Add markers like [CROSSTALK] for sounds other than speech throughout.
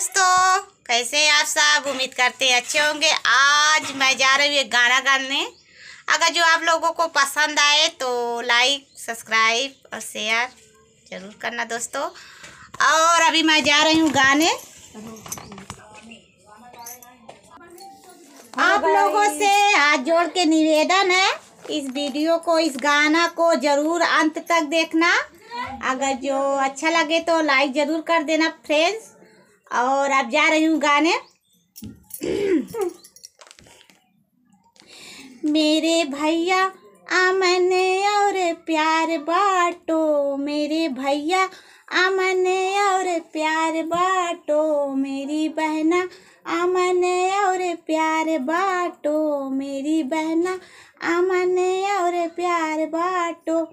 दोस्तों कैसे हैं आप सब उम्मीद करते हैं अच्छे होंगे आज मैं जा रही हूँ एक गाना गाने अगर जो आप लोगों को पसंद आए तो लाइक सब्सक्राइब और शेयर ज़रूर करना दोस्तों और अभी मैं जा रही हूँ गाने आप लोगों से हाथ जोड़ के निवेदन है इस वीडियो को इस गाना को ज़रूर अंत तक देखना अगर जो अच्छा लगे तो लाइक ज़रूर कर देना फ्रेंड्स और अब जा रही हूँ गाने मेरे भैया अमन और प्यार बाटो मेरे भैया अमन और प्यार बाटो मेरी बहना अमन और प्यार बाटो मेरी बहना अमन और प्यार बाटो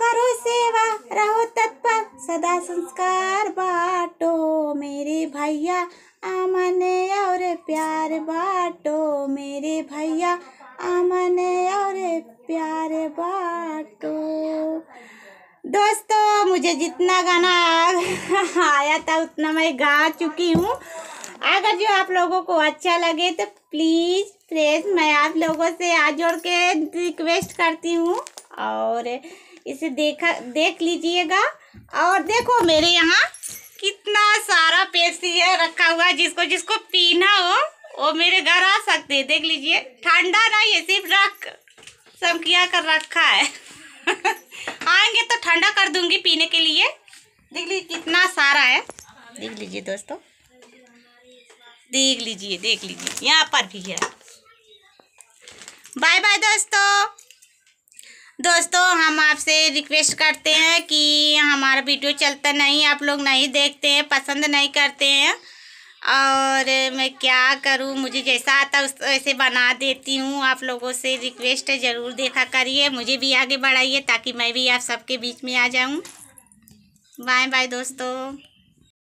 करो सेवा रहो तत्पर सदा संस्कार बाट भैया अमन और प्यार बाटो मेरे भैया अमन और प्यार बाटो दोस्तों मुझे जितना गाना [LAUGHS] आया था उतना मैं गा चुकी हूँ अगर जो आप लोगों को अच्छा लगे तो प्लीज़ प्रेस मैं आप लोगों से आ जोड़ के रिक्वेस्ट करती हूँ और इसे देखा देख लीजिएगा और देखो मेरे यहाँ ये रखा हुआ जिसको जिसको पीना हो वो मेरे घर आ सकते हैं देख लीजिए ठंडा नहीं है सिर्फ रख समकिया कर रखा है [LAUGHS] आएंगे तो ठंडा कर दूंगी पीने के लिए देख लीजिए कितना सारा है देख लीजिए दोस्तों देख लीजिए देख लीजिए यहाँ पर भी है बाय बाय दोस्तों दोस्तों हम आपसे रिक्वेस्ट करते हैं कि हमारा वीडियो चलता नहीं आप लोग नहीं देखते हैं पसंद नहीं करते हैं और मैं क्या करूं मुझे जैसा आता उस वैसे बना देती हूं आप लोगों से रिक्वेस्ट है ज़रूर देखा करिए मुझे भी आगे बढ़ाइए ताकि मैं भी आप सबके बीच में आ जाऊं बाय बाय दोस्तों